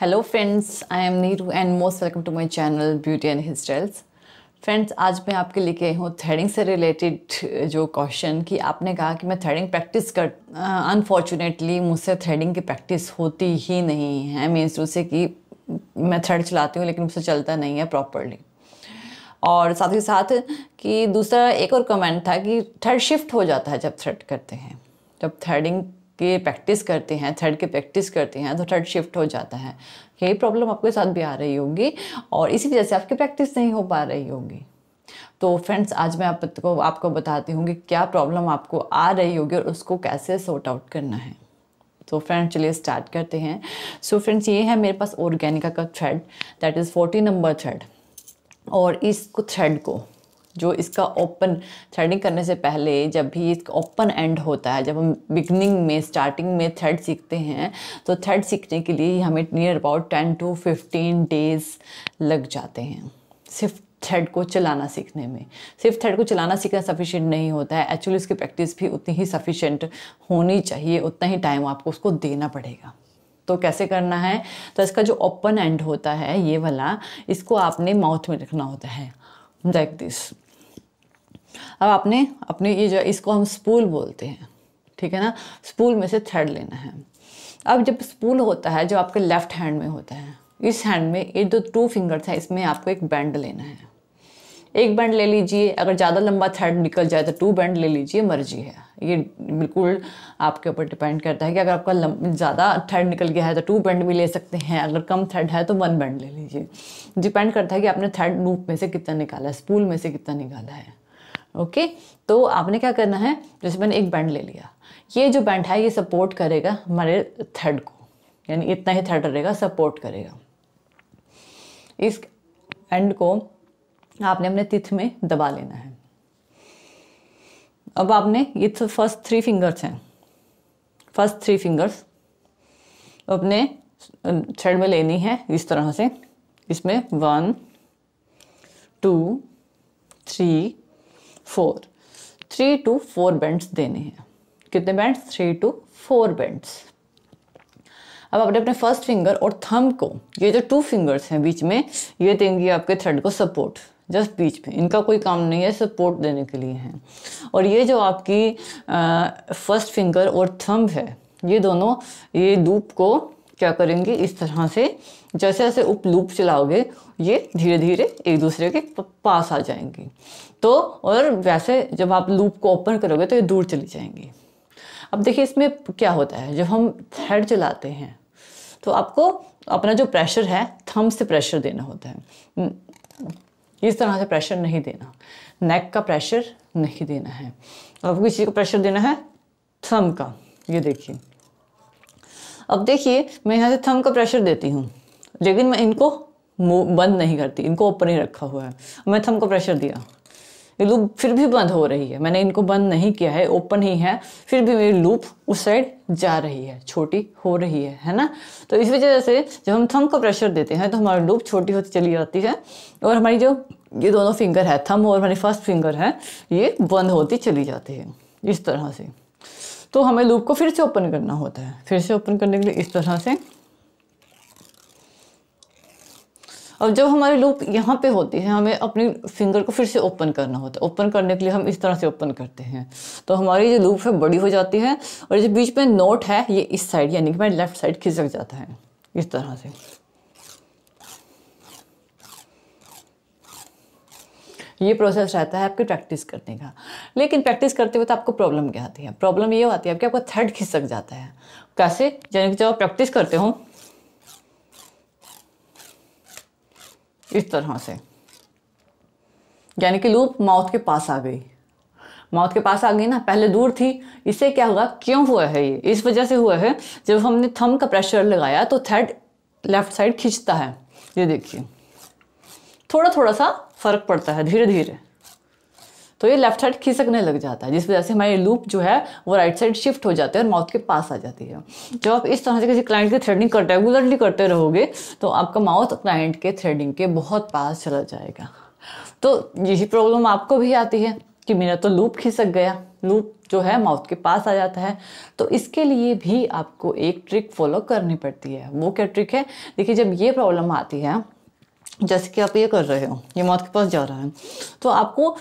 hello friends I am Neeru and most welcome to my channel beauty and hair styles friends आज मैं आपके लिए आई हूँ थ्रेडिंग से रिलेटेड जो क्वेश्चन कि आपने कहा कि मैं थ्रेडिंग प्रैक्टिस कर अनफॉर्चुनेटली मुझसे थ्रेडिंग की प्रैक्टिस होती ही नहीं है मीन्स उससे कि मैं थ्रेड चलाती हूँ लेकिन मुझसे चलता नहीं है प्रॉपरली और साथ ही साथ कि दूसरा एक और कमेंट था कि थ्रेड शिफ्ट हो जाता है जब थ्रेड करते हैं जब थ्रेडिंग के प्रैक्टिस करते हैं थर्ड के प्रैक्टिस करते हैं तो थर्ड शिफ्ट हो जाता है यही प्रॉब्लम आपके साथ भी आ रही होगी और इसी वजह से आपकी प्रैक्टिस नहीं हो पा रही होगी तो फ्रेंड्स आज मैं आपको आपको बताती हूँ कि क्या प्रॉब्लम आपको आ रही होगी और उसको कैसे सॉर्ट आउट करना है तो फ्रेंड्स चलिए स्टार्ट करते हैं सो so, फ्रेंड्स ये है मेरे पास ऑर्गेनिका का thread that is forty number thread और इस थ्रेड को जो इसका ओपन थ्रेडिंग करने से पहले जब भी इसका ओपन एंड होता है जब हम बिगनिंग में स्टार्टिंग में थ्रेड सीखते हैं तो थ्रेड सीखने के लिए हमें near about ten to fifteen days लग जाते हैं सिर्फ थ्रेड को चलाना सीखने में सिर्फ थ्रेड को चलाना सीखना सफिशिएंट नहीं होता है एक्चुअली उसकी प्रैक्टिस भी उतनी ही सफिशिएंट होनी चाहिए उतना ही टाइम आपको उसको देना पड़ेगा तो कैसे करना है तो इसका जो ओपन एंड होता है ये वाला इसको आपने माउथ में रखना होता है लाइक like दिस अब आपने अपने ये जो इसको हम स्पूल बोलते हैं ठीक है ना स्पूल में से थ्रेड लेना है अब जब स्पूल होता है जो आपके लेफ्ट हैंड में होता है इस हैंड में ये जो टू फिंगर्स हैं इसमें आपको एक बैंड लेना है एक बैंड ले लीजिए अगर ज़्यादा लंबा थ्रेड निकल जाए तो टू बैंड ले लीजिए मर्जी है ये बिल्कुल आपके ऊपर डिपेंड करता है कि अगर आपका ज़्यादा थ्रेड निकल गया है तो टू बैंड भी ले सकते हैं अगर कम थ्रेड है तो वन बैंड ले लीजिए डिपेंड करता है कि आपने थ्रेड लूप में से कितना निकाला है स्पूल में से कितना निकाला है ओके तो आपने क्या करना है जैसे मैंने एक बैंड ले लिया ये जो बैंड है ये सपोर्ट करेगा हमारे थर्ड को यानी इतना ही थर्ड रहेगा सपोर्ट करेगा इस एंड को आपने अपने तिथ में दबा लेना है अब आपने ये तो फर्स्ट थ्री फिंगर्स हैं फर्स्ट थ्री फिंगर्स अपने थ्रेड में लेनी है इस तरह से इसमें one two three four three two four bends देने हैं कितने bends three two four bends अब आपने अपने फर्स्ट फिंगर और थंब को ये जो टू फिंगर्स हैं बीच में ये देंगे आपके थ्रेड को सपोर्ट जस्ट बीच में इनका कोई काम नहीं है सपोर्ट देने के लिए हैं और ये जो आपकी फर्स्ट फिंगर और थंब है ये दोनों ये लूप को क्या करेंगे इस तरह से जैसे जैसे उप लूप चलाओगे ये धीरे धीरे एक दूसरे के पास आ जाएंगी तो और वैसे जब आप लूप को ओपन करोगे तो ये दूर चली जाएंगी अब देखिए इसमें क्या होता है जब हम थ्रेड चलाते हैं तो आपको अपना जो प्रेशर है थम से प्रेशर देना होता है इस तरह से प्रेशर नहीं देना नेक का प्रेशर नहीं देना है आपको किसी को प्रेशर देना है थम का ये देखिए अब देखिए मैं यहाँ से थम का प्रेशर देती हूँ लेकिन मैं इनको बंद नहीं करती इनको ओपन ही रखा हुआ है मैं थम को प्रेशर दिया ये लूप फिर भी बंद हो रही है मैंने इनको बंद नहीं किया है ओपन ही है फिर भी मेरी लूप उस साइड जा रही है छोटी हो रही है है ना तो इस वजह से जब हम थम को प्रेशर देते हैं तो हमारी लूप छोटी होती चली जाती है और हमारी जो ये दोनों फिंगर है थम और हमारी फर्स्ट फिंगर है ये बंद होती चली जाती है इस तरह से तो हमें लूप को फिर से ओपन करना होता है फिर से ओपन करने के लिए इस तरह से अब जब हमारी लूप यहाँ पे होती है हमें अपनी फिंगर को फिर से ओपन करना होता है ओपन करने के लिए हम इस तरह से ओपन करते हैं तो हमारी जो लूप है बड़ी हो जाती है और जो बीच में नोट है ये इस साइड यानी कि मैं लेफ्ट साइड खिसक जाता है इस तरह से ये प्रोसेस रहता है आपकी प्रैक्टिस करने का लेकिन प्रैक्टिस करते हुए तो आपको प्रॉब्लम क्या आती है प्रॉब्लम ये आती है कि आपका थर्ड खिसक जाता है कैसे यानी कि जब आप प्रैक्टिस करते हो इस तरह से यानी कि लूप माउथ के पास आ गई माउथ के पास आ गई ना पहले दूर थी इससे क्या हुआ क्यों हुआ है ये इस वजह से हुआ है जब हमने थम का प्रेशर लगाया तो थर्ड लेफ्ट साइड खींचता है ये देखिए थोड़ा थोड़ा सा फर्क पड़ता है धीरे धीरे तो ये लेफ्ट साइड खिसकने लग जाता है जिस वजह से हमारी लूप जो है वो राइट साइड शिफ्ट हो जाती है और माउथ के पास आ जाती है जब आप इस तरह से किसी क्लाइंट की थ्रेडिंग करते रेगुलरली करते रहोगे तो आपका माउथ क्लाइंट के थ्रेडिंग के बहुत पास चला जाएगा तो यही प्रॉब्लम आपको भी आती है कि मेरा तो लूप खिसक गया लूप जो है माउथ के पास आ जाता है तो इसके लिए भी आपको एक ट्रिक फॉलो करनी पड़ती है वो क्या ट्रिक है देखिए जब ये प्रॉब्लम आती है जैसे कि आप ये कर रहे हो ये मौत के पास जा रहा है तो आपको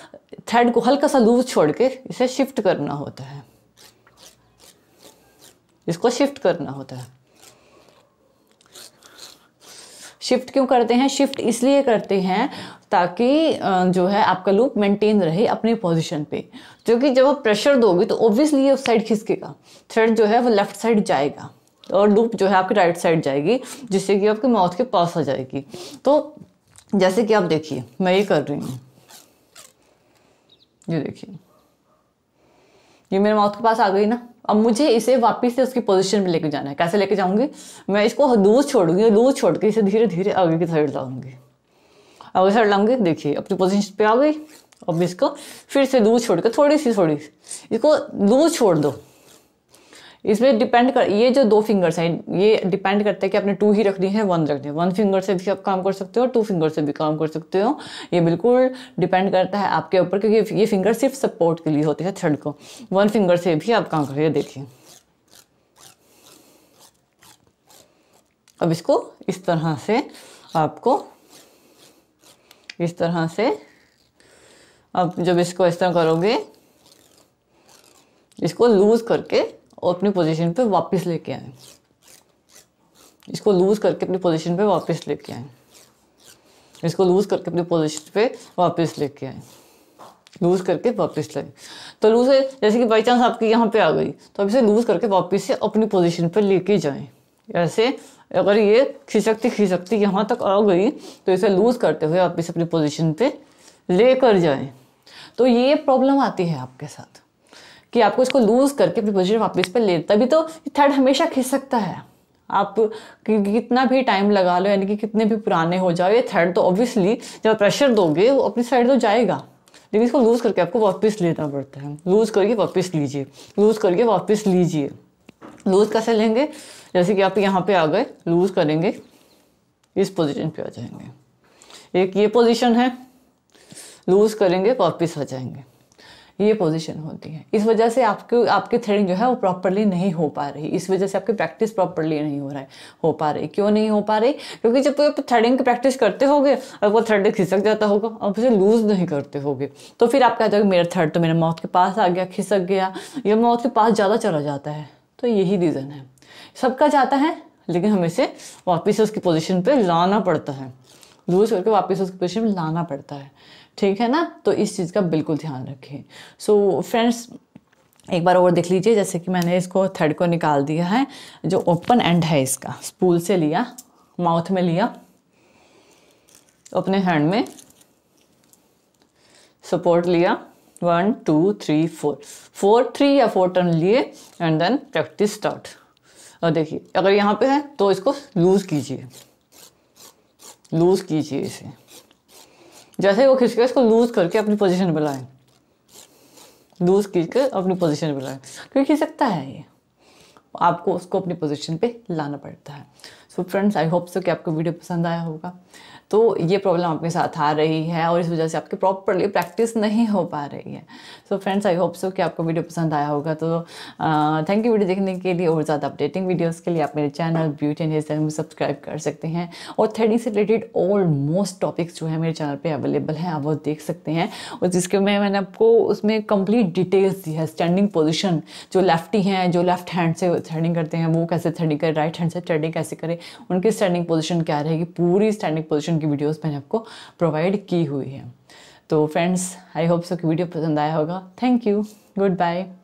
थ्रेड को हल्का सा लूज छोड़ के इसे शिफ्ट करना होता है इसको शिफ्ट करना होता है शिफ्ट क्यों करते हैं शिफ्ट इसलिए करते हैं ताकि जो है आपका लूप मेंटेन रहे अपनी पोजीशन पे क्योंकि जब आप प्रेशर दोगे तो ऑब्वियसली ये उस साइड खिसकेगा थ्रेड जो है वो लेफ्ट साइड जाएगा और लूप जो है आपकी राइट साइड जाएगी जिससे कि आपकी मौत के पास आ जाएगी तो जैसे कि आप देखिए मैं ये कर रही हूँ ये देखिए ये मेरे माउथ के पास आ गई ना अब मुझे इसे वापस से उसकी पोजीशन में लेके जाना है कैसे लेके जाऊंगी मैं इसको लूज छोड़ूंगी लूज छोड़ के इसे धीरे धीरे आगे की साइड लाऊंगी आगे साइड लाऊंगी देखिए अपनी पोजीशन पे आ गई अब इसको फिर से लूज छोड़ के थोड़ी सी थोड़ी सी इसको लूज छोड़ दो इसमें डिपेंड कर ये जो दो फिंगर्स हैं ये डिपेंड करता है कि आपने टू ही रख दी है वन रख दिया वन फिंगर से भी आप काम कर सकते हो टू फिंगर से भी काम कर सकते हो ये बिल्कुल डिपेंड करता है आपके ऊपर क्योंकि ये फिंगर सिर्फ सपोर्ट के लिए होती है थर्ड को वन फिंगर से भी आप काम करिए देखिए अब इसको इस तरह से आपको इस तरह से आप जब इसको इस तरह करोगे इसको लूज़ करके और अपनी पोजीशन पे वापस लेके आए इसको लूज़ करके अपनी पोजीशन पे वापस लेके आए इसको लूज़ करके अपनी पोजीशन पे वापस लेके आए लूज़ करके वापस लाए तो लूज़ है जैसे कि बाई चांस आपकी यहाँ पे आ गई तो अब इसे लूज़ करके वापस से अपनी पोजीशन पर लेके जाएं ऐसे अगर ये खिसकती खिसकती यहाँ तक आ गई तो इसे लूज़ करते हुए आप इसे अपनी पोजीशन पे लेकर जाएं तो ये प्रॉब्लम आती है आपके साथ कि आपको इसको लूज़ करके अपनी पोजिशन वापस पर ले तभी तो थर्ड हमेशा खिस सकता है आप कितना भी टाइम लगा लो यानी कि कितने भी पुराने हो जाओ ये थर्ड तो ऑब्वियसली जब प्रेशर दोगे वो अपनी साइड तो जाएगा लेकिन इसको लूज़ करके आपको वापस लेना पड़ता है लूज़ करके वापस लीजिए लूज़ करके वापस लीजिए लूज़ कैसे लेंगे जैसे कि आप यहाँ पे आ गए लूज़ करेंगे इस पोजीशन पे आ जाएंगे एक ये पोजीशन है लूज़ करेंगे वापस आ जाएंगे ये पोजीशन होती है इस वजह से आपके आपकी थ्रेडिंग जो है वो प्रॉपरली नहीं हो पा रही इस वजह से आपकी प्रैक्टिस प्रॉपरली नहीं हो रहा है हो पा रही क्यों नहीं हो पा रही क्योंकि जब तो आप थ्रेडिंग की प्रैक्टिस करते होगे और वो थ्रेड खिसक जाता होगा और उसे लूज नहीं करते होगे तो फिर आप कहते हो मेरा थर्ड तो मेरे मौत के पास आ गया खिसक गया या मौत के पास ज़्यादा चला जाता है तो यही रीज़न है सबका जाता है लेकिन हमें से वापस उसकी पोजिशन पे लाना पड़ता है लूज करके वापस उसकी पोजिशन में लाना पड़ता है ठीक है ना तो इस चीज़ का बिल्कुल ध्यान रखें सो so, फ्रेंड्स एक बार और देख लीजिए जैसे कि मैंने इसको थर्ड को निकाल दिया है जो ओपन एंड है इसका स्पूल से लिया माउथ में लिया अपने हैंड में सपोर्ट लिया one two three four four three या फोर टर्न लिए एंड देन प्रैक्टिस स्टार्ट और देखिए अगर यहाँ पे है तो इसको लूज़ कीजिए लूज़ कीजिए इसे जैसे वो खिसके इसको लूज़ करके अपनी पोजिशन पर लाए लूज़ करके अपनी पोजिशन पर लाए क्योंकि सकता है ये आपको उसको अपनी पोजिशन पे लाना पड़ता है so friends I hope so कि आपको वीडियो पसंद आया होगा तो ये प्रॉब्लम आपके साथ आ रही है और इस वजह से आपकी प्रॉपरली प्रैक्टिस नहीं हो पा रही है so friends I hope so कि आपको वीडियो पसंद आया होगा तो थैंक यू वीडियो देखने के लिए और ज़्यादा अपडेटिंग वीडियोस के लिए आप मेरे channel beauty and hair style में सब्सक्राइब कर सकते हैं और थ्रेडिंग से रिलेटेड ऑलमोस्ट टॉपिक्स जो है मेरे चैनल पर अवेलेबल हैं आप वो देख सकते हैं और जिसके में मैंने आपको उसमें कंप्लीट डिटेल्स दी है स्टैंडिंग पोजिशन जो लेफ्टी हैं जो लेफ्ट हैंड से थ्रेडिंग करते हैं वो कैसे थ्रेडिंग करें राइट हैंड से थ्रेडिंग कैसे करें उनकी स्टैंडिंग पोजिशन क्या रहेगी पूरी स्टैंडिंग पोजिशन की वीडियोस मैंने आपको प्रोवाइड की हुई है तो फ्रेंड्स आई होप सो कि वीडियो पसंद आया होगा थैंक यू गुड बाय